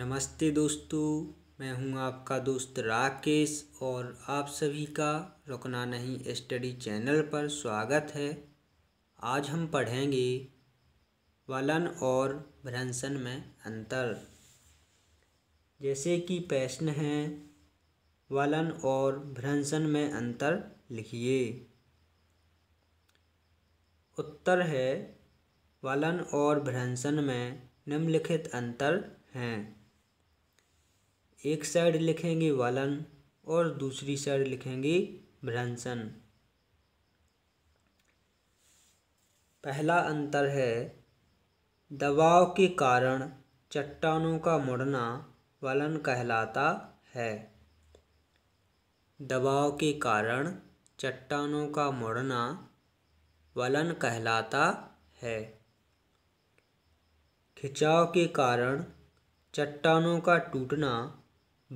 नमस्ते दोस्तों मैं हूं आपका दोस्त राकेश और आप सभी का रुकना नहीं स्टडी चैनल पर स्वागत है आज हम पढ़ेंगे वलन और भ्रंशन में अंतर जैसे कि प्रश्न है वलन और भ्रंशन में अंतर लिखिए उत्तर है वलन और भ्रंशन में निम्नलिखित अंतर हैं एक साइड लिखेंगे वलन और दूसरी साइड लिखेंगे भ्रंशन पहला अंतर है दबाव के कारण चट्टानों का मुड़ना वलन कहलाता है दबाव के कारण चट्टानों का मुड़ना वलन कहलाता है खिंचाव के कारण चट्टानों का टूटना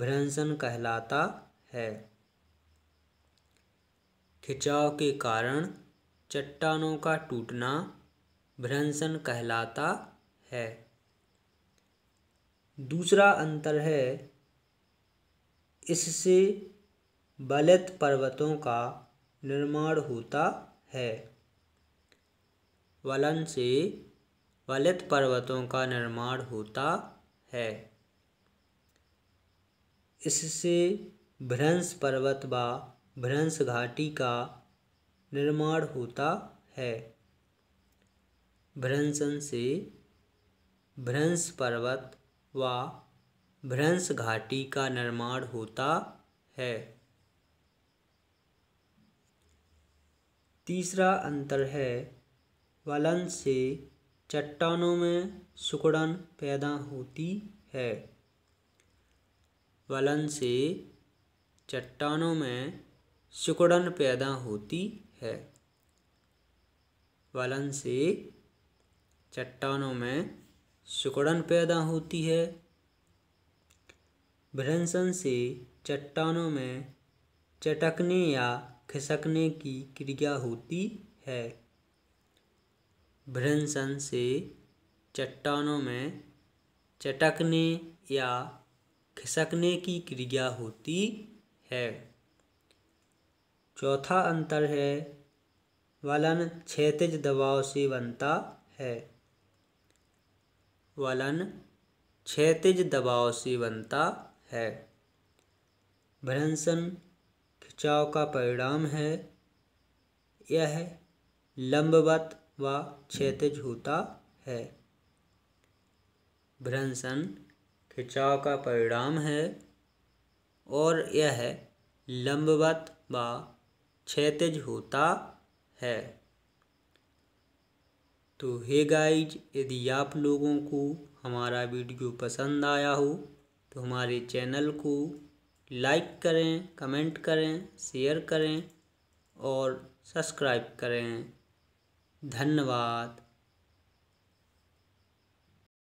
भ्रंशन कहलाता है खिंचाव के कारण चट्टानों का टूटना भ्रंशन कहलाता है दूसरा अंतर है इससे बलित पर्वतों का निर्माण होता है वलन से वलित पर्वतों का निर्माण होता है इससे भ्रंश पर्वत व भ्रंश घाटी का निर्माण होता है भ्रंशन से भ्रंश पर्वत व भ्रंश घाटी का निर्माण होता है तीसरा अंतर है वलन से चट्टानों में सुकड़न पैदा होती है वलन से चट्टानों में सिकुड़न पैदा होती है वलन से चट्टानों में सिकुड़न पैदा होती है भ्रंसन से चट्टानों में चटकने या खिसकने की क्रिया होती है भ्रंसन से चट्टानों में चटकने या खिसकने की क्रिया होती है चौथा अंतर है वलन क्षेत्रज दबाव से बनता है वलन क्षेत्रज दबाव से बनता है भ्रंसन खिंचाव का परिणाम है यह लंबवत व क्षेत्रज होता है भ्रंसन खिंचाव का परिणाम है और यह लंबवत व क्षेत्रज होता है तो हे गाइज यदि आप लोगों को हमारा वीडियो पसंद आया हो तो हमारे चैनल को लाइक करें कमेंट करें शेयर करें और सब्सक्राइब करें धन्यवाद